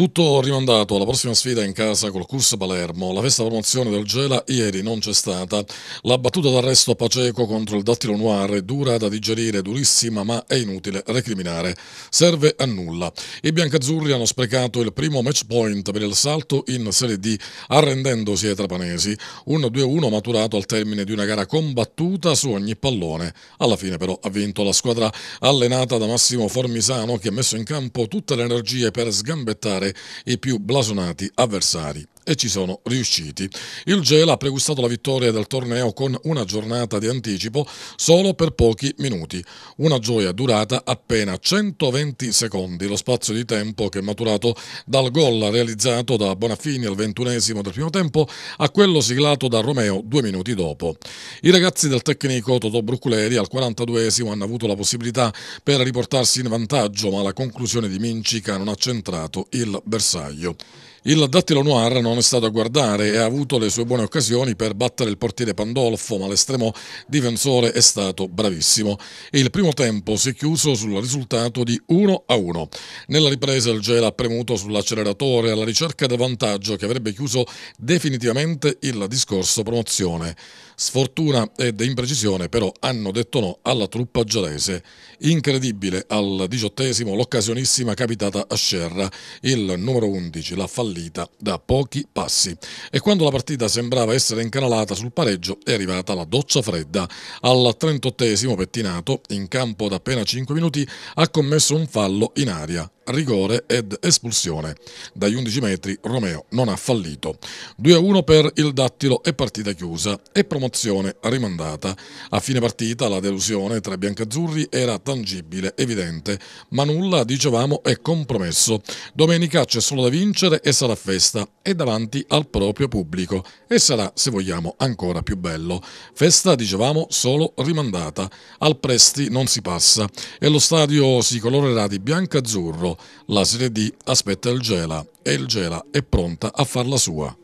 Tutto rimandato alla prossima sfida in casa col Curs Palermo. La festa promozione del Gela ieri non c'è stata. La battuta d'arresto a Paceco contro il Dattilo Noir è dura da digerire, durissima, ma è inutile recriminare. Serve a nulla. I biancazzurri hanno sprecato il primo match point per il salto in Serie D, arrendendosi ai trapanesi. Un 2-1 maturato al termine di una gara combattuta su ogni pallone. Alla fine però ha vinto la squadra allenata da Massimo Formisano che ha messo in campo tutte le energie per sgambettare i più blasonati avversari e ci sono riusciti. Il Gela ha pregustato la vittoria del torneo con una giornata di anticipo solo per pochi minuti. Una gioia durata appena 120 secondi, lo spazio di tempo che è maturato dal gol realizzato da Bonafini al ventunesimo del primo tempo a quello siglato da Romeo due minuti dopo. I ragazzi del tecnico Toto Bruculeri al 42esimo hanno avuto la possibilità per riportarsi in vantaggio, ma la conclusione di Mincica non ha centrato il bersaglio. Il dattilo Noir non è stato a guardare e ha avuto le sue buone occasioni per battere il portiere Pandolfo, ma l'estremo difensore è stato bravissimo. Il primo tempo si è chiuso sul risultato di 1 a 1. Nella ripresa il Gela ha premuto sull'acceleratore alla ricerca del vantaggio che avrebbe chiuso definitivamente il discorso promozione. Sfortuna ed imprecisione però hanno detto no alla truppa gelese. Incredibile al diciottesimo l'occasionissima capitata a Scerra. Il numero 11 l'ha fallita fallita da pochi passi. E quando la partita sembrava essere incanalata sul pareggio è arrivata la doccia fredda. Al 38 esimo pettinato, in campo da appena 5 minuti, ha commesso un fallo in aria rigore ed espulsione. Dagli 11 metri Romeo non ha fallito. 2-1 per il Dattilo e partita chiusa e promozione rimandata. A fine partita la delusione tra i biancazzurri era tangibile, evidente, ma nulla, dicevamo, è compromesso. Domenica c'è solo da vincere e sarà festa e davanti al proprio pubblico e sarà, se vogliamo, ancora più bello. Festa, dicevamo, solo rimandata. Al Presti non si passa e lo stadio si colorerà di bianco-azzurro la Serie D aspetta il Gela e il Gela è pronta a farla sua.